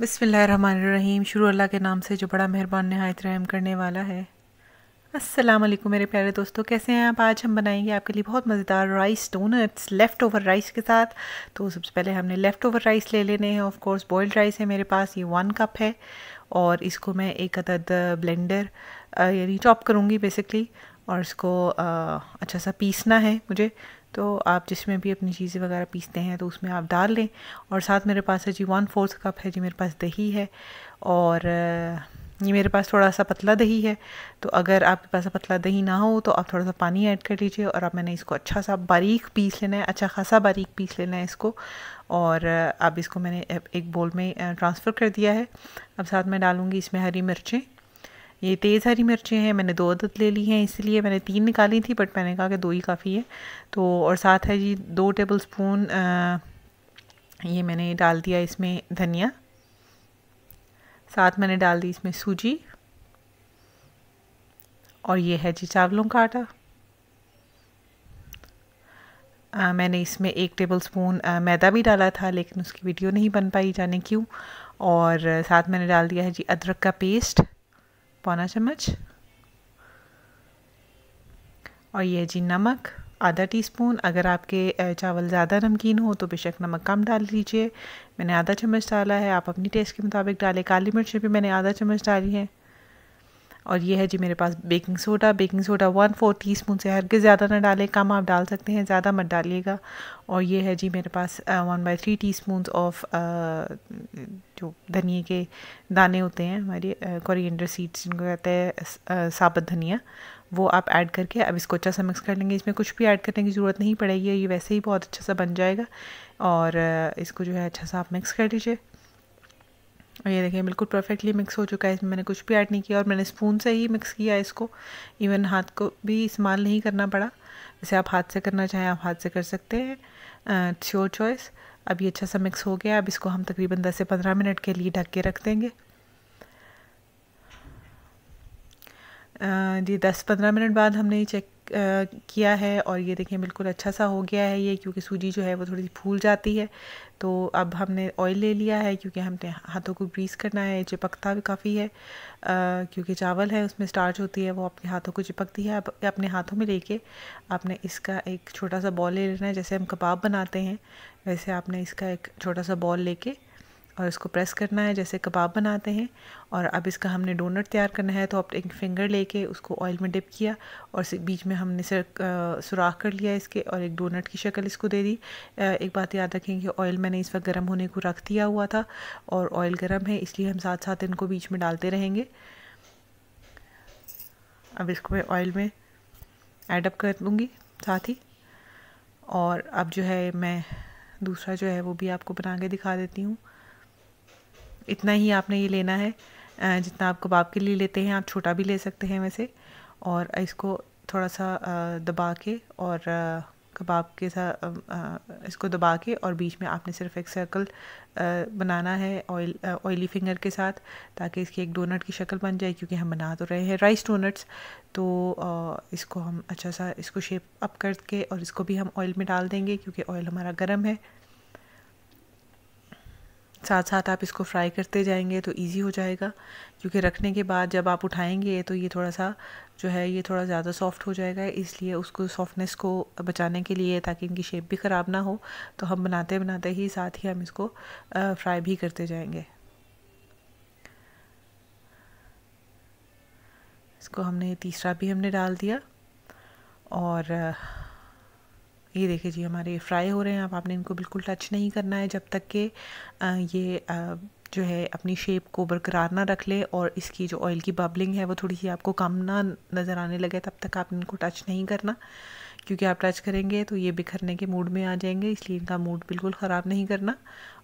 बसमीम शुरू अल्लाह के नाम से जो बड़ा मेहरबान नहायत रहम करने वाला है अस्सलाम वालेकुम मेरे प्यारे दोस्तों कैसे हैं आप आज हम बनाएंगे आपके लिए बहुत मज़ेदार rice doughnuts left over rice के साथ तो सबसे पहले हमने लेफ़्ट ओवर राइस ले लेने हैं ऑफ़ कोर्स बॉयल्ड राइस है मेरे पास ये वन कप है और इसको मैं एक अदद ब्लेंडर यानी चॉप करूँगी बेसिकली और इसको अच्छा सा पीसना है मुझे तो आप जिसमें भी अपनी चीज़ें वगैरह पीसते हैं तो उसमें आप डाल लें और साथ मेरे पास है जी वन फोर्थ कप है जी मेरे पास दही है और ये मेरे पास थोड़ा सा पतला दही है तो अगर आपके पास पतला दही ना हो तो आप थोड़ा सा पानी ऐड कर लीजिए और अब मैंने इसको अच्छा सा बारीक पीस लेना है अच्छा खासा बारीक पीस लेना है इसको और अब इसको मैंने एक बोल में ट्रांसफ़र कर दिया है अब साथ में डालूँगी इसमें हरी मिर्चें ये तेज़ हरी मिर्चें हैं मैंने दो अदद ले ली हैं इसलिए मैंने तीन निकाली थी बट मैंने कहा कि दो ही काफ़ी है तो और साथ है जी दो टेबल स्पून ये मैंने डाल दिया इसमें धनिया साथ मैंने डाल दी इसमें सूजी और ये है जी चावलों का आटा आ, मैंने इसमें एक टेबल स्पून आ, मैदा भी डाला था लेकिन उसकी वीडियो नहीं बन पाई जाने क्यों और साथ मैंने डाल दिया है जी अदरक का पेस्ट पौना चम्मच और ये जी नमक आधा टीस्पून अगर आपके चावल ज़्यादा नमकीन हो तो बेशक नमक कम डाल लीजिए मैंने आधा चम्मच डाला है आप अपनी टेस्ट के मुताबिक डालें काली मिर्च भी मैंने आधा चम्मच डाली है और ये है जी मेरे पास baking soda baking soda one four teaspoon से हर के ज़्यादा ना डालें कम आप डाल सकते हैं ज़्यादा मत डालिएगा और ये है जी मेरे पास one by three teaspoon of जो धनिए के दाने होते हैं हमारे कोरिएंडर सीड्स जिनको कहते हैं साबुत धनिया वो आप ऐड करके अब इसको अच्छा सा मिक्स कर लेंगे इसमें कुछ भी ऐड करने की ज़रूरत नहीं पड़ेगी ये वैसे ही बहुत अच्छा सा बन जाएगा और इसको जो है अच्छा सा आप मिक्स कर लीजिए और ये देखिए बिल्कुल परफेक्टली मिक्स हो चुका है इसमें मैंने कुछ भी ऐड नहीं किया और मैंने स्पून से ही मिक्स किया इसको इवन हाथ को भी इस्तेमाल नहीं करना पड़ा जैसे आप हाथ से करना चाहें आप हाथ से कर सकते हैं इट्स योर चॉइस अब ये अच्छा सा मिक्स हो गया अब इसको हम तकरीबन 10 से 15 मिनट के लिए ढक के रख देंगे जी 10-15 मिनट बाद हमने ये चेक किया है और ये देखें बिल्कुल अच्छा सा हो गया है ये क्योंकि सूजी जो है वो थोड़ी सी फूल जाती है तो अब हमने ऑयल ले लिया है क्योंकि हमने हाथों को ग्रीस करना है चिपकता भी काफ़ी है क्योंकि चावल है उसमें स्टार्च होती है वो अपने हाथों को चिपकती है अब अपने हाथों में लेके आपने इसका एक छोटा सा बॉल ले लेना है जैसे हम कबाब बनाते हैं वैसे आपने इसका एक छोटा सा बॉल लेके और इसको प्रेस करना है जैसे कबाब बनाते हैं और अब इसका हमने डोनट तैयार करना है तो आप एक फिंगर लेके उसको ऑयल में डिप किया और बीच में हमने सर सुराख कर लिया इसके और एक डोनट की शक्ल इसको दे दी एक बात याद रखें कि ऑयल मैंने इस वक्त गर्म होने को रख दिया हुआ था और ऑयल गर्म है इसलिए हम साथ साथ इनको बीच में डालते रहेंगे अब इसको मैं ऑयल में एडअप कर दूँगी साथ ही और अब जो है मैं दूसरा जो है वो भी आपको बना के दिखा देती हूँ इतना ही आपने ये लेना है जितना आप कबाब के लिए लेते हैं आप छोटा भी ले सकते हैं वैसे और इसको थोड़ा सा दबा के और कबाब के साथ इसको दबा के और बीच में आपने सिर्फ एक सर्कल बनाना है ऑयल ऑयली फिंगर के साथ ताकि इसकी एक डोनट की शक्ल बन जाए क्योंकि हम बना तो रहे हैं राइस डोनट्स तो इसको हम अच्छा सा इसको शेप अप करके और इसको भी हम ऑयल में डाल देंगे क्योंकि ऑयल हमारा गर्म है साथ साथ आप इसको फ्राई करते जाएंगे तो इजी हो जाएगा क्योंकि रखने के बाद जब आप उठाएंगे तो ये थोड़ा सा जो है ये थोड़ा ज़्यादा सॉफ्ट हो जाएगा इसलिए उसको सॉफ्टनेस को बचाने के लिए ताकि इनकी शेप भी ख़राब ना हो तो हम बनाते बनाते ही साथ ही हम इसको फ्राई भी करते जाएंगे इसको हमने तीसरा भी हमने डाल दिया और ये देखिए जी हमारे फ्राई हो रहे हैं अब आपने इनको बिल्कुल टच नहीं करना है जब तक कि ये जो है अपनी शेप को बरकरार ना रख ले और इसकी जो ऑयल की बबलिंग है वो थोड़ी सी आपको कम ना नज़र आने लगे तब तक आप इनको टच नहीं करना क्योंकि आप टच करेंगे तो ये बिखरने के मूड में आ जाएंगे इसलिए इनका मूड बिल्कुल ख़राब नहीं करना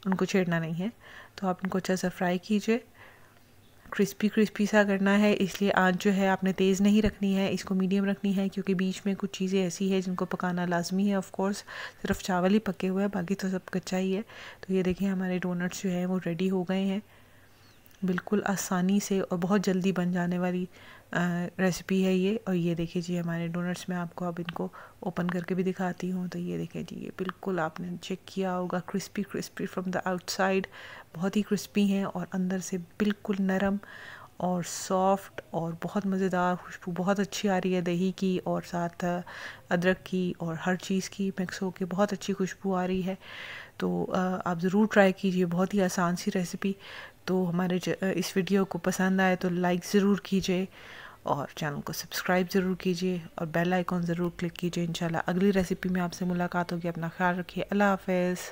उनको छेड़ना नहीं है तो आप इनको अच्छा सा फ्राई कीजिए क्रिस्पी क्रिस्पी सा करना है इसलिए आँच जो है आपने तेज़ नहीं रखनी है इसको मीडियम रखनी है क्योंकि बीच में कुछ चीज़ें ऐसी है जिनको पकाना लाजमी है ऑफ़ कोर्स सिर्फ चावल ही पके हुए हैं बाकी तो सब कच्चा ही है तो ये देखिए हमारे डोनट्स जो है वो रेडी हो गए हैं बिल्कुल आसानी से और बहुत जल्दी बन जाने वाली रेसिपी है ये और ये देखिए जी हमारे डोनट्स में आपको अब इनको ओपन करके भी दिखाती हूँ तो ये देखिए जी ये बिल्कुल आपने चेक किया होगा crispy crispy from the outside बहुत ही क्रिस्पी हैं और अंदर से बिल्कुल नरम और सॉफ्ट और बहुत मज़ेदार खुशबू बहुत अच्छी आ रही है दही की और साथ अदरक की और हर चीज़ की मिक्स हो के बहुत अच्छी खुशबू आ रही है तो आप ज़रूर ट्राई कीजिए बहुत ही आसान सी रेसिपी तो हमारे इस वीडियो को पसंद आए तो लाइक ज़रूर कीजिए और चैनल को सब्सक्राइब ज़रूर कीजिए और बेल आइकॉन ज़रूर क्लिक कीजिए इंशाल्लाह अगली रेसिपी में आपसे मुलाकात होगी अपना ख्याल रखिए अल्लाह हाफिज़